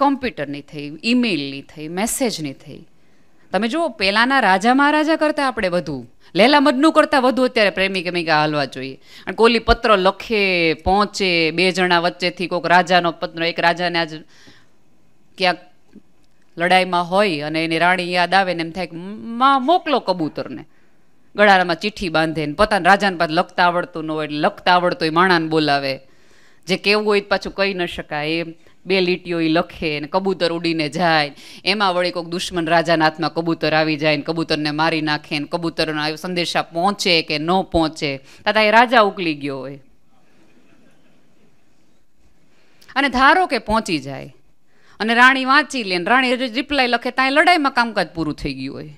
કોમ્પ્યુટરની થઈ ઈમેલની થઈ મેસેજની થઈ તમે જુઓ પહેલાંના રાજા મહારાજા કરતાં આપણે વધુ લેલા મજનું કરતાં વધુ અત્યારે પ્રેમી કેમિકા હાલવા જોઈએ અને કોલી પત્ર લખે પહોંચે બે જણા વચ્ચેથી કોઈક રાજાનો પત્ર એક રાજાને આજ ક્યાંક લડાઈમાં હોય અને એની રાણી યાદ આવે ને એમ થાય કે માં મોકલો કબૂતરને ગળામાં ચિઠ્ઠી બાંધે ને પોતાના રાજાને પાસે લખતા આવડતું ન હોય એટલે લખતા આવડતું હોય માણાને બોલાવે જે કેવું હોય પાછું કહી ન શકાય એમ બે લીટીઓ એ લખે ને કબૂતર ઉડીને જાય એમાં વળી કોઈક દુશ્મન રાજાના હાથમાં કબૂતર આવી જાય ને કબૂતરને મારી નાખે ને કબૂતરના સંદેશા પહોંચે કે ન પહોંચે તથા એ રાજા ઉકલી ગયો હોય અને ધારો કે પહોંચી જાય અને રાણી વાંચી લે રાણી રિપ્લાય લખે ત્યાં લડાઈમાં કામકાજ પૂરું થઈ ગયું હોય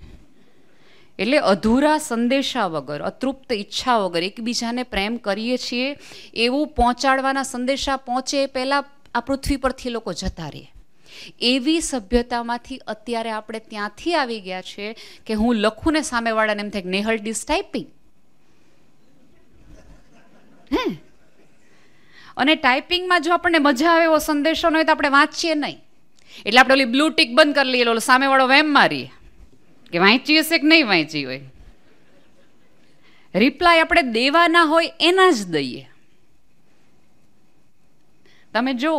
એટલે અધૂરા સંદેશા વગર અતૃપ્ત ઈચ્છા વગર એકબીજાને પ્રેમ કરીએ છીએ એવું પહોંચાડવાના સંદેશા પહોંચે પહેલાં આ પૃથ્વી પરથી લોકો જતા રહે એવી સભ્યતામાંથી અત્યારે આપણે ત્યાંથી આવી ગયા છે કે હું લખું ને સામેવાળાને એમ થાય નેહલ ડિસ ટાઈપિંગ હે અને ટાઈપિંગમાં જો આપણને મજા આવે એવો સંદેશો હોય તો આપણે વાંચીએ નહીં એટલે આપણે ઓલી બ્લુ ટીક બંધ કરી લઈએ ઓલો સામેવાળો વેમ મારીએ કે વાંચી હશે કે નહીં વાંચી હોય રિપ્લાય આપણે દેવાના હોય એના જ દઈએ તમે જો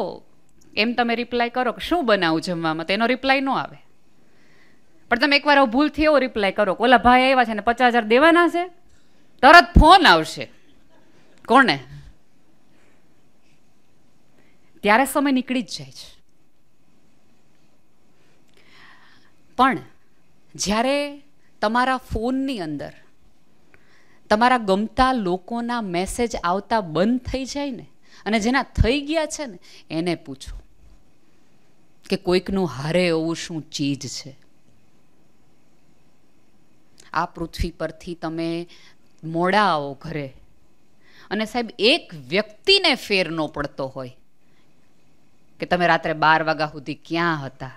એમ તમે રિપ્લાય કરો કે શું બનાવું જમવામાં તેનો રિપ્લાય ન આવે પણ તમે એકવાર ભૂલથી એવો રિપ્લાય કરો ઓલા ભાઈ આવ્યા છે ને પચાસ હજાર દેવાના છે તરત ફોન આવશે કોને ત્યારે સમય નીકળી જ જાય છે પણ જ્યારે તમારા ફોનની અંદર તમારા ગમતા લોકોના મેસેજ આવતા બંધ થઈ જાય ને અને જેના થઈ ગયા છે ને એને પૂછો કે કોઈકનું હારે એવું શું ચીજ છે આ પૃથ્વી પરથી તમે મોડા આવો ઘરે અને સાહેબ એક વ્યક્તિને ફેર ન પડતો હોય કે તમે રાત્રે બાર વાગ્યા સુધી ક્યાં હતા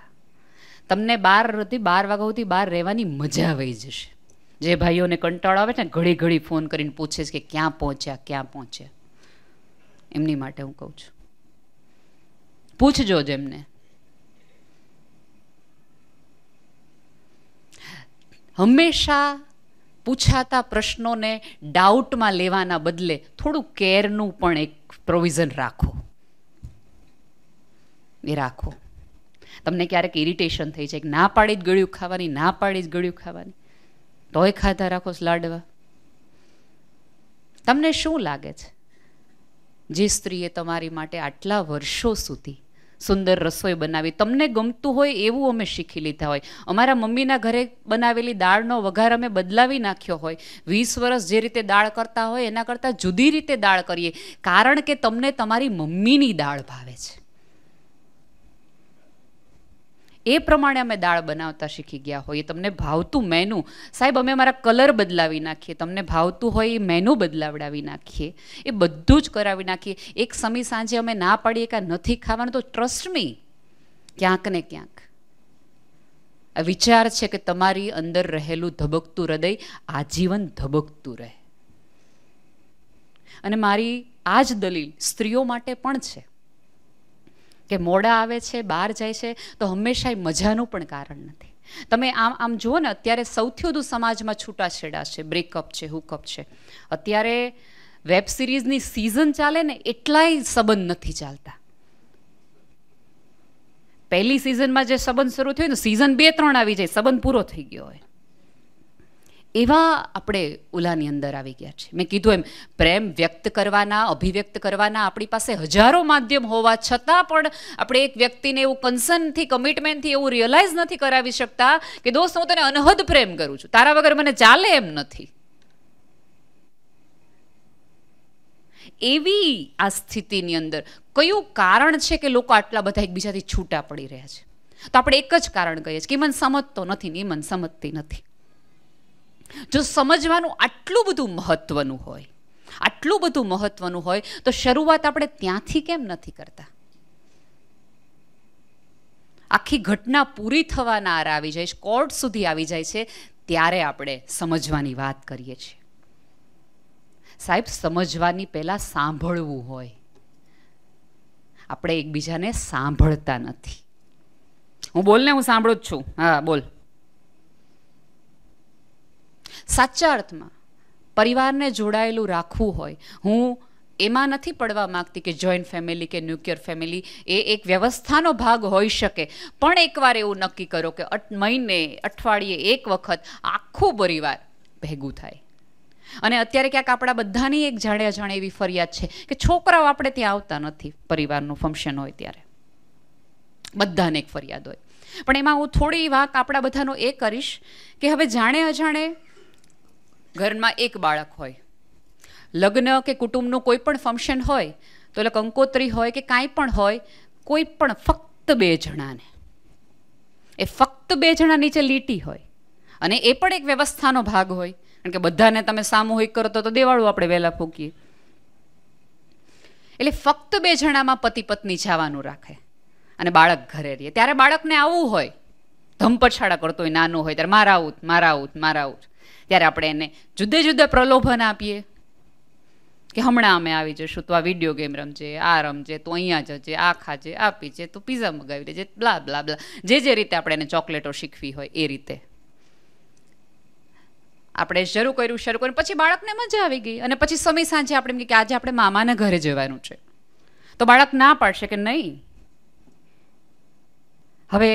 તમને બાર સુધી બાર વાગ્યા સુધી બહાર રહેવાની મજા આવી જશે જે ભાઈઓને કંટાળો આવે ને ઘડી ઘડી ફોન કરીને પૂછે છે કે ક્યાં પહોંચ્યા ક્યાં પહોંચ્યા એમની માટે હું કહું છું પૂછજો જેમને હંમેશા પૂછાતા પ્રશ્નોને ડાઉટમાં લેવાના બદલે થોડું કેરનું પણ એક પ્રોવિઝન રાખો એ રાખો તમને ક્યારેક ઇરિટેશન થઈ છે કે ના પાડી જ ગળ્યું ખાવાની ના પાડી જ ગળ્યું ખાવાની તોય ખાધા રાખો લાડવા તમને શું લાગે છે જે સ્ત્રીએ તમારી માટે આટલા વર્ષો સુધી સુંદર રસોઈ બનાવી તમને ગમતું હોય એવું અમે શીખી લીધા હોય અમારા મમ્મીના ઘરે બનાવેલી દાળનો વઘાર અમે બદલાવી નાખ્યો હોય વીસ વર્ષ જે રીતે દાળ કરતા હોય એના કરતાં જુદી રીતે દાળ કરીએ કારણ કે તમને તમારી મમ્મીની દાળ ભાવે છે એ પ્રમાણે અમે દાળ બનાવતા શીખી ગયા હોઈએ તમને ભાવતું મેનુ સાહેબ અમે અમારા કલર બદલાવી નાખીએ તમને ભાવતું હોય એ મેનુ બદલાવડાવી નાખીએ એ બધું જ કરાવી નાખીએ એક સમય સાંજે અમે ના પાડીએ કાં નથી ખાવાનું તો ટ્રસ્ટ મી ક્યાંક ને ક્યાંક આ વિચાર છે કે તમારી અંદર રહેલું ધબકતું હૃદય આજીવન ધબકતું રહે અને મારી આ જ દલીલ સ્ત્રીઓ માટે પણ છે કે મોડા આવે છે બહાર જાય છે તો હંમેશા મજાનું પણ કારણ નથી તમે આમ આમ જુઓ ને અત્યારે સૌથી વધુ સમાજમાં છૂટાછેડા છે બ્રેકઅપ છે હુકઅપ છે અત્યારે વેબ સિરીઝની સિઝન ચાલે ને એટલાય સંબંધ નથી ચાલતા પહેલી સિઝનમાં જે સંબંધ શરૂ થયો ને સિઝન બે ત્રણ આવી જાય સંબંધ પૂરો થઈ ગયો હોય એવા આપણે ઓલાની અંદર આવી ગયા છીએ મેં કીધું એમ પ્રેમ વ્યક્ત કરવાના અભિવ્યક્ત કરવાના આપણી પાસે હજારો માધ્યમ હોવા છતાં પણ આપણે એક વ્યક્તિને એવું કન્સર્નથી કમિટમેન્ટથી એવું રિયલાઇઝ નથી કરાવી શકતા કે દોસ્ત હું તને અનહદ પ્રેમ કરું છું તારા વગર મને ચાલે એમ નથી એવી આ સ્થિતિની અંદર કયું કારણ છે કે લોકો આટલા બધા એકબીજાથી છૂટા પડી રહ્યા છે તો આપણે એક જ કારણ કહીએ છીએ કે મન સમજતો નથી ને મન સમજતી નથી જો સમજવાનું આટલું બધું મહત્વનું હોય આટલું બધું મહત્વનું હોય તો શરૂઆત આપણે ત્યાંથી કેમ નથી કરતા આખી ઘટના પૂરી થવાના આરે આવી જાય છે કોર્ટ સુધી આવી જાય છે ત્યારે આપણે સમજવાની વાત કરીએ છીએ સાહેબ સમજવાની પહેલાં સાંભળવું હોય આપણે એકબીજાને સાંભળતા નથી હું બોલને હું સાંભળું જ છું હા બોલ સાચા અર્થમાં પરિવારને જોડાયેલું રાખવું હોય હું એમાં નથી પડવા માગતી કે જોઈન્ટ ફેમિલી કે ન્યુક્લિયર ફેમિલી એ એક વ્યવસ્થાનો ભાગ હોઈ શકે પણ એકવાર એવું નક્કી કરો કે મહિને અઠવાડિયે એક વખત આખું પરિવાર ભેગું થાય અને અત્યારે ક્યાંક આપણા બધાની એક જાણ્યા જાણે એવી ફરિયાદ છે કે છોકરાઓ આપણે ત્યાં આવતા નથી પરિવારનું ફંક્શન હોય ત્યારે બધાને એક ફરિયાદ હોય પણ એમાં હું થોડી વાક આપણા બધાનો એ કરીશ કે હવે જાણે અજાણે ઘરમાં એક બાળક હોય લગ્ન કે કુટુંબનું કોઈ પણ ફંક્શન હોય તો એટલે કંકોત્રી હોય કે કાંઈ પણ હોય કોઈ પણ ફક્ત બે જણાને એ ફક્ત બે જણા નીચે લીટી હોય અને એ પણ એક વ્યવસ્થાનો ભાગ હોય કારણ કે બધાને તમે સામૂહિક કરો તો દેવાળું આપણે વહેલા ફૂકીએ એટલે ફક્ત બે જણામાં પતિ પત્ની જવાનું રાખે અને બાળક ઘરે રહીએ ત્યારે બાળકને આવવું હોય ધમપછાડા કરતો હોય નાનું હોય ત્યારે મારા આવું મારા આવું મારા આવું ત્યારે આપણે એને જુદે જુદા પ્રલોભન આપીએ કે હમણાં અમે આવી જશું તો આ વિડીયો ગેમ રમજે આ રમજે તો અહીંયા જજે આ ખાજે આ પીજે તો પીઝા મગાવી લેજે બ્લા બ્લા બ્લા જે જે રીતે આપણે એને ચોકલેટો શીખવી હોય એ રીતે આપણે શરૂ કર્યું શરૂ કર્યું પછી બાળકને મજા આવી ગઈ અને પછી સમય સાંજે આપણે એમ કે આજે આપણે મામાના ઘરે જવાનું છે તો બાળક ના પાડશે કે નહીં હવે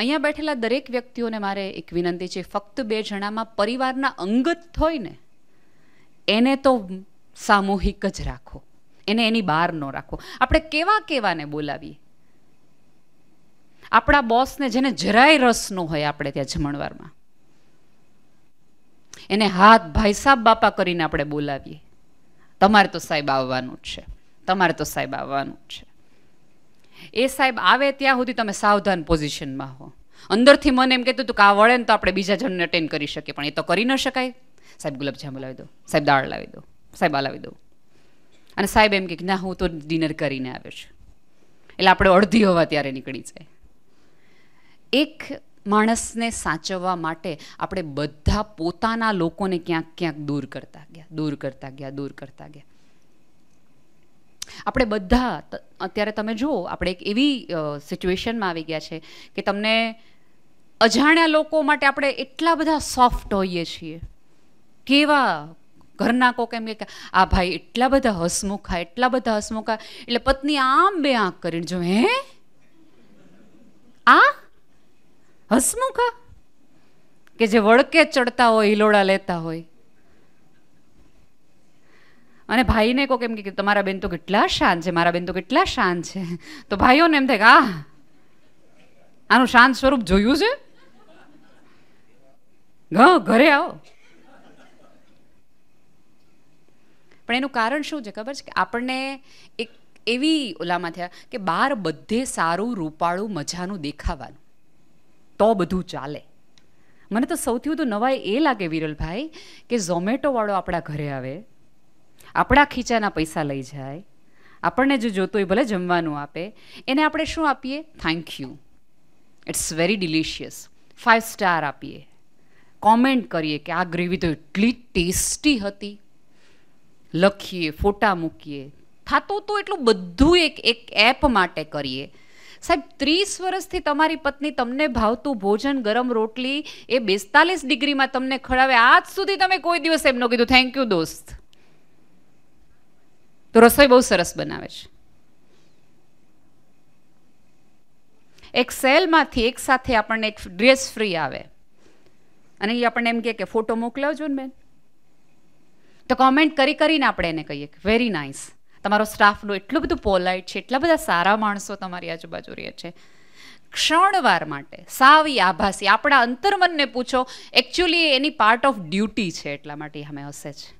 અહીંયા બેઠેલા દરેક વ્યક્તિઓને મારે એક વિનંતી છે ફક્ત બે જણામાં પરિવારના અંગત હોય ને એને તો સામૂહિક જ રાખો એને એની બહાર ન રાખો આપણે કેવા કેવાને બોલાવીએ આપણા બોસને જેને જરાય રસ ન હોય આપણે ત્યાં જમણવારમાં એને હાથ ભાઈ સાહેબ બાપા કરીને આપણે બોલાવીએ તમારે તો સાહેબ આવવાનું જ છે તમારે તો સાહેબ આવવાનું જ છે એ સાહેબ આવે ત્યાં સુધી તમે સાવધાન પોઝિશનમાં હો અંદરથી મને એમ કહેતું હતું કે આ વળે ને તો આપણે બીજા જણને અટેન્ડ કરી શકીએ પણ એ તો કરી ન શકાય સાહેબ ગુલાબજાંબુ લાવી દો સાહેબ દાળ લાવી દો સાહેબ આ લાવી દો અને સાહેબ એમ કે ના હું તો ડિનર કરીને આવ્યો છું એટલે આપણે અડધી હોવા ત્યારે નીકળી જાય એક માણસને સાચવવા માટે આપણે બધા પોતાના લોકોને ક્યાંક ક્યાંક દૂર કરતા ગયા દૂર કરતા ગયા દૂર કરતા ગયા આપણે બધા અત્યારે તમે જુઓ આપણે એક એવી સિચ્યુએશનમાં આવી ગયા છે કે તમને અજાણ્યા લોકો માટે આપણે એટલા બધા સોફ્ટ હોઈએ છીએ કેવા ઘરના કોક એમ કે આ ભાઈ એટલા બધા હસમુખા એટલા બધા હસમુખા એટલે પત્ની આમ બે આંખ કરીને જો હે આ હસમુખા કે જે વળકે ચડતા હોય હિલોડા લેતા હોય અને ભાઈને કહો કેમ કે તમારા બેન તો કેટલા શાન છે મારા બેન તો કેટલા શાન છે તો ભાઈઓને એમ થાય કે આ આનું શાંત સ્વરૂપ જોયું છે ઘરે આવો પણ એનું કારણ શું છે ખબર છે કે આપણને એક એવી ઓલામાં થયા કે બહાર બધે સારું રૂપાળું મજાનું દેખાવાનું તો બધું ચાલે મને તો સૌથી વધુ નવાઈ એ લાગે વિરલભાઈ કે ઝોમેટોવાળો આપણા ઘરે આવે આપણા ખીચાના પૈસા લઈ જાય આપણને જો જોતું હોય ભલે જમવાનું આપે એને આપણે શું આપીએ thank you it's very delicious five star આપીએ કોમેન્ટ કરીએ કે આ ગ્રેવી તો એટલી ટેસ્ટી હતી લખીએ ફોટા મૂકીએ થતું તો એટલું બધું એક એક એપ માટે કરીએ સાહેબ ત્રીસ વર્ષથી તમારી પત્ની તમને ભાવતું ભોજન ગરમ રોટલી એ બેસ્તાલીસ ડિગ્રીમાં તમને ખડાવે આજ સુધી તમે કોઈ દિવસ એમ ન કીધું થેન્ક યુ દોસ્ત તો રસોઈ બહુ સરસ બનાવે છે એક સેલમાંથી એક સાથે આપણને એક ડ્રેસ ફ્રી આવે અને એ આપણને એમ કહે કે ફોટો મોકલાવજો ને બેન તો કોમેન્ટ કરી કરીને આપણે એને કહીએ કે વેરી નાઇસ તમારો સ્ટાફનું એટલું બધું પોલાઇટ છે એટલા બધા સારા માણસો તમારી આજુબાજુ રહે છે ક્ષણવાર માટે સાવી આભાસી આપણા અંતર્મનને પૂછો એકચ્યુઅલી એની પાર્ટ ઓફ ડ્યુટી છે એટલા માટે અમે હસે છે